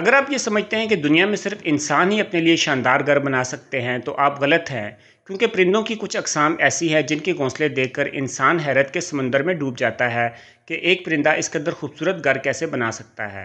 अगर आप ये समझते हैं कि दुनिया में सिर्फ इंसान ही अपने लिए शानदार घर बना सकते हैं तो आप गलत हैं क्योंकि परिंदों की कुछ अकसाम ऐसी है जिनके घोंसले देखकर इंसान हैरत के समंदर में डूब जाता है कि एक परिंदा इस कदर खूबसूरत घर कैसे बना सकता है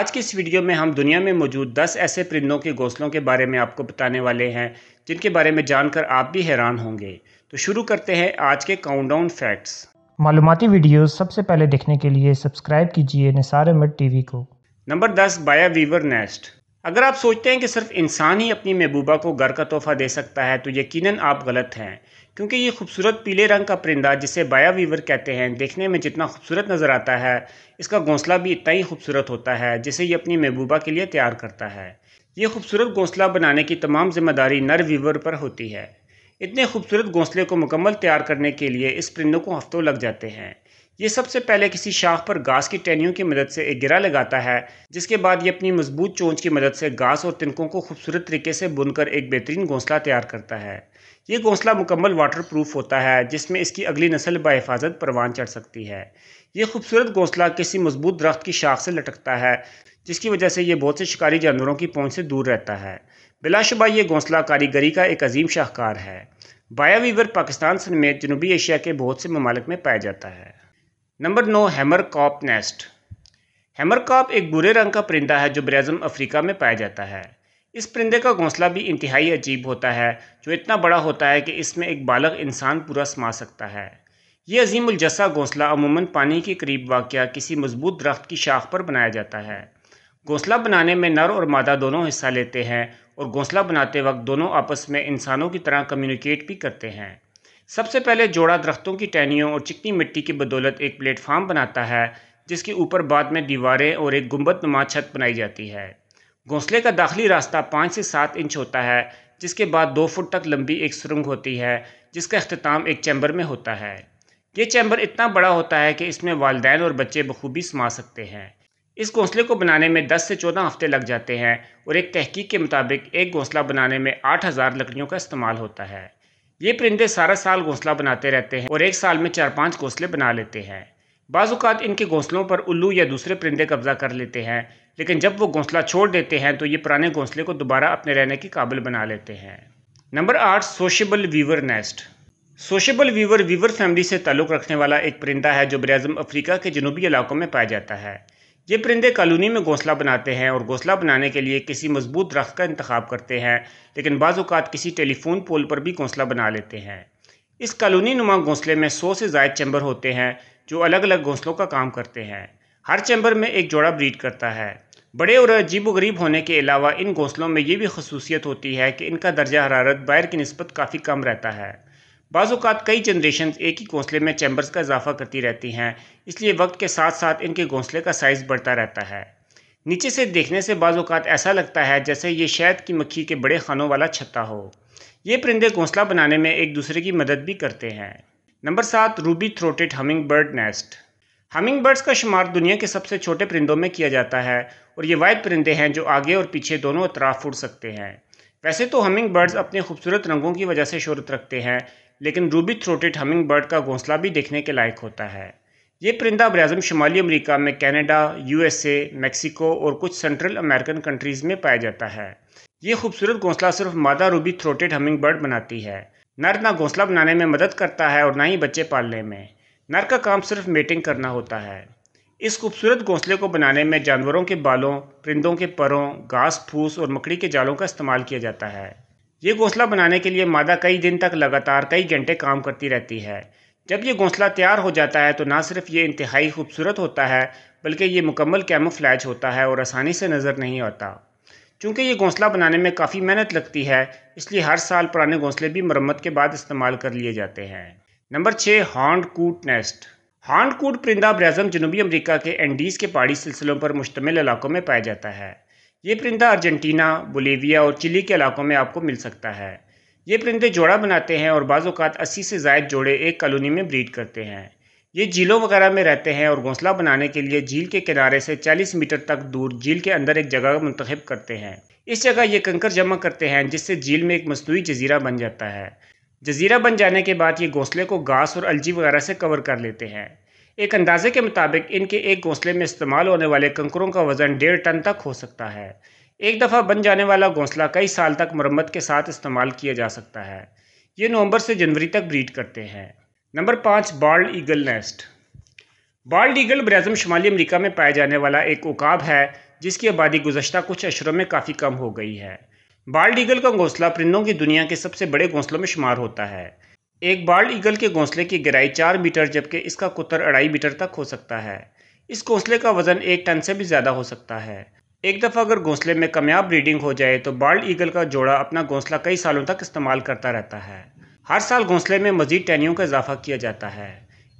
आज की इस वीडियो में हम दुनिया में मौजूद दस ऐसे परिंदों के घोंसलों के बारे में आपको बताने वाले हैं जिनके बारे में जानकर आप भी हैरान होंगे तो शुरू करते हैं आज के डाउन फैक्ट्स मालूमती वीडियो सबसे पहले देखने के लिए सब्सक्राइब कीजिए निसार अहमद वी को नंबर दस बाया वीवर नेस्ट अगर आप सोचते हैं कि सिर्फ इंसान ही अपनी महबूबा को घर का तोहफा दे सकता है तो यकीनन आप गलत हैं क्योंकि ये खूबसूरत पीले रंग का परिंदा जिसे बाया वीवर कहते हैं देखने में जितना खूबसूरत नज़र आता है इसका घोंसला भी इतना ही खूबसूरत होता है जिसे ये अपनी महबूबा के लिए तैयार करता है ये खूबसूरत घोंसला बनाने की तमाम जिम्मेदारी नर वीवर पर होती है इतने खूबसूरत घोंसले को मुकम्मल तैयार करने के लिए इस परिंदों को हफ्तों लग जाते हैं ये सबसे पहले किसी शाख पर घास की टहनियों की मदद से एक गिरा लगाता है जिसके बाद ये अपनी मजबूत चोंच की मदद से घास और तिनकों को खूबसूरत तरीके से बुनकर एक बेहतरीन घोंसला तैयार करता है ये घोंसला मुकम्मल वाटर प्रूफ होता है जिसमें इसकी अगली नस्ल बाहिफाजत परवान चढ़ सकती है ये खूबसूरत घोंसला किसी मजबूत दरख्त की शाख से लटकता है जिसकी वजह से ये बहुत से शिकारी जानवरों की पहुँच से दूर रहता है बिलाशुबा ये घोंसला कारीगरी का एक अजीम शाहकार है बायावीवर पाकिस्तान समेत जनूबी एशिया के बहुत से ममालिक में पाया जाता है नंबर नौ hammerkop nest hammerkop एक बुरे रंग का परिंदा है जो ब्रेजम अफ्रीका में पाया जाता है इस परिंदे का घोंसला भी इंतहाई अजीब होता है जो इतना बड़ा होता है कि इसमें एक बालक इंसान पूरा समा सकता है ये अजीम उलजस्सा घोंसला अमूमन पानी के करीब वाक़ किसी मजबूत दरख्त की शाख पर बनाया जाता है घोंसला बनाने में नर और मादा दोनों हिस्सा लेते हैं और घोंसला बनाते वक्त दोनों आपस में इंसानों की तरह कम्युनिकेट भी करते हैं सबसे पहले जोड़ा दरख्तों की टहनियों और चिकनी मिट्टी की बदौलत एक प्लेटफार्म बनाता है जिसके ऊपर बाद में दीवारें और एक गुम्बद नुमा छत बनाई जाती है घोंसले का दाखिली रास्ता पाँच से सात इंच होता है जिसके बाद दो फुट तक लंबी एक सुरंग होती है जिसका अख्ताम एक चैम्बर में होता है ये चैम्बर इतना बड़ा होता है कि इसमें वालदेन और बच्चे बखूबी समा सकते हैं इस घोंसले को बनाने में 10 से 14 हफ्ते लग जाते हैं और एक तहकीक के मुताबिक एक घोंसला बनाने में 8000 लकड़ियों का इस्तेमाल होता है ये परिंदे सारा साल घोंसला बनाते रहते हैं और एक साल में चार पाँच घोंसले बना लेते हैं बाज़ात इनके घोंसलों पर उल्लू या दूसरे परिंदे कब्जा कर लेते हैं लेकिन जब वो घोंसला छोड़ देते हैं तो ये पुराने घोंसले को दोबारा अपने रहने के काबिल बना लेते हैं नंबर आठ sociable weaver nest sociable weaver weaver family से ताल्लुक़ रखने वाला एक परिंदा है जो बरअम अफ्रीका के जनूबी इलाकों में पाया जाता है ये परिंदे कॉलोनी में घोंसला बनाते हैं और घोंसला बनाने के लिए किसी मजबूत दरख्त का इंतखब करते हैं लेकिन बाज़ात किसी टेलीफोन पोल पर भी घोंसला बना लेते हैं इस कॉलोनी नुमा घोंसले में सौ से जायद चैम्बर होते हैं जो अलग अलग घोंसलों का काम करते हैं हर चैम्बर में एक जोड़ा ब्रीड करता है बड़े और अजीब गरीब होने के अलावा इन घोंसलों में ये भी खसूसियत होती है कि इनका दर्जा हरारत बाहर की नस्बत काफ़ी कम रहता है बाज़ात कई जनरेशन एक ही घोंसले में चैम्बर्स का इजाफा करती रहती हैं इसलिए वक्त के साथ साथ इनके घोंसले का साइज़ बढ़ता रहता है नीचे से देखने से बाज़ात ऐसा लगता है जैसे ये शहद की मक्खी के बड़े खानों वाला छत्ता हो ये परिंदे घोंसला बनाने में एक दूसरे की मदद भी करते हैं नंबर सात ruby throated hummingbird nest hummingbirds का शुमार दुनिया के सबसे छोटे परिंदों में किया जाता है और ये वाइट परिंदे हैं जो आगे और पीछे दोनों अतराफ उड़ सकते हैं वैसे तो हमिंग बर्ड्स अपने खूबसूरत रंगों की वजह से शहरत रखते हैं लेकिन रूबी थ्रोटेड हमिंग बर्ड का घोंसला भी देखने के लायक होता है ये परिंदा ब्राज़म शुमाली अमेरिका में कनाडा, यूएसए, मेक्सिको और कुछ सेंट्रल अमेरिकन कंट्रीज़ में पाया जाता है ये खूबसूरत घोंसला सिर्फ मादा रूबी थ्रोटेड हमिंग बर्ड बनाती है नर ना घोंसला बनाने में मदद करता है और ना ही बच्चे पालने में नर का काम सिर्फ मेटिंग करना होता है इस खूबसूरत घोंसले को बनाने में जानवरों के बालों परिंदों के परों घास फूस और मकड़ी के जालों का इस्तेमाल किया जाता है ये घोंसला बनाने के लिए मादा कई दिन तक लगातार कई घंटे काम करती रहती है जब ये घोंसला तैयार हो जाता है तो ना सिर्फ ये इंतहाई खूबसूरत होता है बल्कि ये मुकम्मल कैमोफ्लैच होता है और आसानी से नज़र नहीं आता चूँकि ये घोंसला बनाने में काफ़ी मेहनत लगती है इसलिए हर साल पुराने घोंसले भी मरम्मत के बाद इस्तेमाल कर लिए जाते हैं नंबर छः हॉन्ड कूट नेस्ट कूट परिंदा ब्रजम जनूबी अमरीका के एंडीज़ के पहाड़ी सिलसिलों पर मुश्तमिल इलाकों में पाया जाता है ये परिंदा अर्जेंटीना बोलीविया और चिली के इलाकों में आपको मिल सकता है ये परिंदे जोड़ा बनाते हैं और बाज़ात अस्सी से जायद जोड़े एक कॉलोनी में ब्रीड करते हैं ये झीलों वगैरह में रहते हैं और घोंसला बनाने के लिए झील के किनारे से 40 मीटर तक दूर झील के अंदर एक जगह मंतखब करते हैं इस जगह ये कंकर जमा करते हैं जिससे झील में एक मसनू जजीरा बन जाता है जजीरा बन जाने के बाद ये घोंसले को घास और अलजी वगैरह से कवर कर लेते हैं एक अंदाजे के मुताबिक इनके एक घोंसले में इस्तेमाल होने वाले कंकरों का वज़न डेढ़ टन तक हो सकता है एक दफ़ा बन जाने वाला घोंसला कई साल तक मरम्मत के साथ इस्तेमाल किया जा सकता है ये नवंबर से जनवरी तक ब्रीड करते हैं नंबर पाँच bald eagle nest bald eagle ब्रजम शुमाली अमरीका में पाया जाने वाला एक उकाब है जिसकी आबादी गुजशत कुछ अशरों में काफ़ी कम हो गई है बाल्ड ईगल का घोंसला परिंदों की दुनिया के सबसे बड़े घोंसलों में शुमार होता है एक बाल्ड ईगल के घोंसले की गहराई चार मीटर जबकि इसका कुतर अढ़ाई मीटर तक हो सकता है इस घोंसले का वजन एक टन से भी ज़्यादा हो सकता है एक दफ़ा अगर घोंसले में कामयाब ब्रीडिंग हो जाए तो बाल्ड ईगल का जोड़ा अपना घोंसला कई सालों तक इस्तेमाल करता रहता है हर साल घोंसले में मजीद टैनियों का इजाफा किया जाता है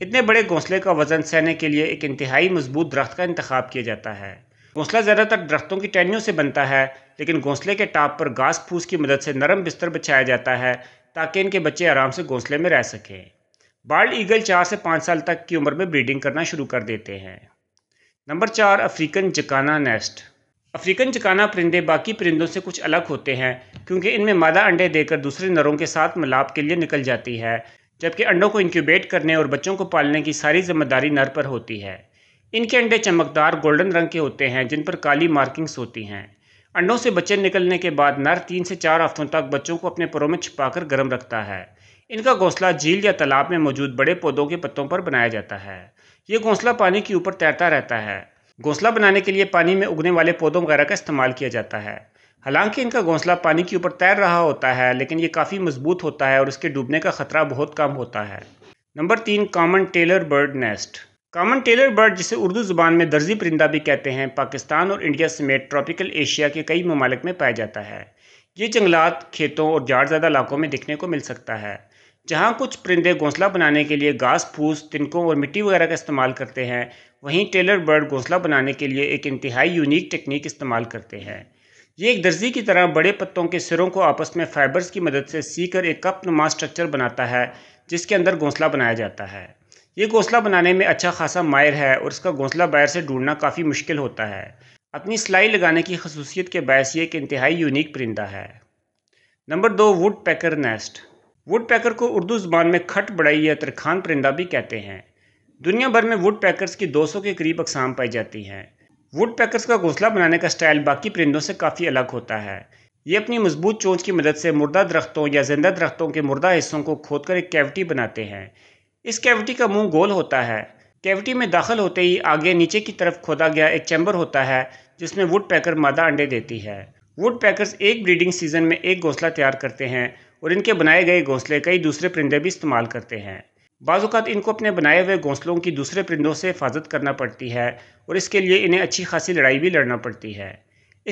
इतने बड़े घोंसले का वजन सहने के लिए एक इंतहाई मजबूत दरख्त का इंतखब किया जाता है घोंसला ज़्यादातर दरख्तों की टैनियों से बनता है लेकिन घोंसले के टाप पर घास फूस की मदद से नरम बिस्तर बिछाया जाता है ताकि इनके बच्चे आराम से घोंसले में रह सकें बाल्ड ईगल चार से पाँच साल तक की उम्र में ब्रीडिंग करना शुरू कर देते हैं नंबर चार African jacana nest African jacana परिंदे बाकी परिंदों से कुछ अलग होते हैं क्योंकि इनमें मादा अंडे देकर दूसरे नरों के साथ मिलाप के लिए निकल जाती है जबकि अंडों को इंक्यूबेट करने और बच्चों को पालने की सारी जिम्मेदारी नर पर होती है इनके अंडे चमकदार गोल्डन रंग के होते हैं जिन पर काली मार्किंग्स होती हैं अंडों से बच्चे निकलने के बाद नर तीन से चार हफ्तों तक बच्चों को अपने परों में छिपाकर गर्म रखता है इनका घोंसला झील या तालाब में मौजूद बड़े पौधों के पत्तों पर बनाया जाता है ये घोंसला पानी के ऊपर तैरता रहता है घोंसला बनाने के लिए पानी में उगने वाले पौधों वगैरह का इस्तेमाल किया जाता है हालांकि इनका घोंसला पानी के ऊपर तैर रहा होता है लेकिन ये काफ़ी मजबूत होता है और इसके डूबने का खतरा बहुत कम होता है नंबर तीन common tailor bird nest common tailor bird जिसे उर्दू ज़ुबान में दर्जी परिंदा भी कहते हैं पाकिस्तान और इंडिया समेत ट्रॉपिकल एशिया के कई ममालिक में पाया जाता है ये जंगलात खेतों और ज्यादा इलाकों में दिखने को मिल सकता है जहाँ कुछ परिंदे घोंसला बनाने के लिए घास फूस तिनकों और मिट्टी वगैरह का इस्तेमाल करते हैं वहीं टेलर बर्ड घोंसला बनाने के लिए एक इंतहाई यूनिक टेक्निक इस्तेमाल करते हैं ये एक दर्जी की तरह बड़े पत्तों के सिरों को आपस में फाइबर्स की मदद से सीकर एक कप नुमा स्ट्रक्चर बनाता है जिसके अंदर घोंसला बनाया जाता है ये घोंसला बनाने में अच्छा खासा माहिर है और इसका घोंसला बाहर से ढूंढना काफ़ी मुश्किल होता है अपनी सिलाई लगाने की खसूसियत के बायस ये एक इंतहाई यूनिक परिंदा है नंबर दो woodpecker nest woodpecker को उर्दू जबान में खट बड़ाई या तरखान परिंदा भी कहते हैं दुनिया भर में वुड पैकर्स की 200 के करीब अकसाम पाई जाती हैं वुड पैकर्स का घोंसला बनाने का स्टाइल बाकी परिंदों से काफ़ी अलग होता है ये अपनी मजबूत चोंच की मदद से मुर्दा दरख्तों या जिंदा दरख्तों के मुर्दा हिस्सों को खोदकर एक कैविटी बनाते हैं इस कैविटी का मुंह गोल होता है कैविटी में दाखिल होते ही आगे नीचे की तरफ खोदा गया एक चैम्बर होता है जिसमें वुड पैकर मादा अंडे देती है वुड पैकर्स एक ब्रीडिंग सीजन में एक घोंसला तैयार करते हैं और इनके बनाए गए घोंसले कई दूसरे परिंदे भी इस्तेमाल करते हैं बाज़ात इनको अपने बनाए हुए घोंसलों की दूसरे परिंदों से हिफाजत करना पड़ती है और इसके लिए इन्हें अच्छी खासी लड़ाई भी लड़ना पड़ती है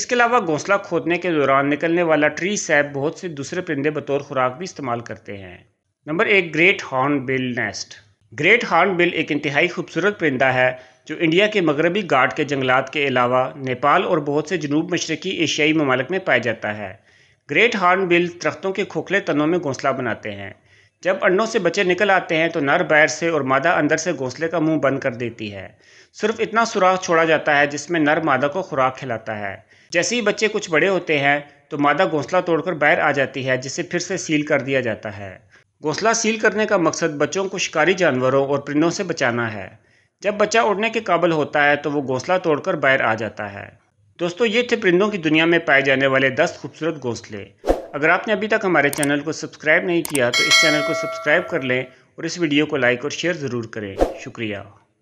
इसके अलावा घोंसला खोदने के दौरान निकलने वाला ट्री सैप बहुत से दूसरे परिंदे बतौर खुराक भी इस्तेमाल करते हैं नंबर एक great bill nest great bill एक इंतहाई खूबसूरत परिंदा है जो इंडिया के मगरबी घाट के जंगलात के अलावा नेपाल और बहुत से जनूब मशरकी एशियाई ममालक में पाया जाता है ग्रेट बिल दरख्तों के खोखले तनों में घोंसला बनाते हैं जब अंडों से बच्चे निकल आते हैं तो नर बैर से और मादा अंदर से घोंसले का मुंह बंद कर देती है सिर्फ इतना सुराख छोड़ा जाता है जिसमें नर मादा को खुराक खिलाता है जैसे ही बच्चे कुछ बड़े होते हैं तो मादा घोंसला तोड़कर बाहर आ जाती है जिसे फिर से सील कर दिया जाता है घोंसला सील करने का मकसद बच्चों को शिकारी जानवरों और परिंदों से बचाना है जब बच्चा उड़ने के काबिल होता है तो वो घोंसला तोड़कर बाहर आ जाता है दोस्तों ये थे परिंदों की दुनिया में पाए जाने वाले दस खूबसूरत घोंसले अगर आपने अभी तक हमारे चैनल को सब्सक्राइब नहीं किया तो इस चैनल को सब्सक्राइब कर लें और इस वीडियो को लाइक और शेयर ज़रूर करें शुक्रिया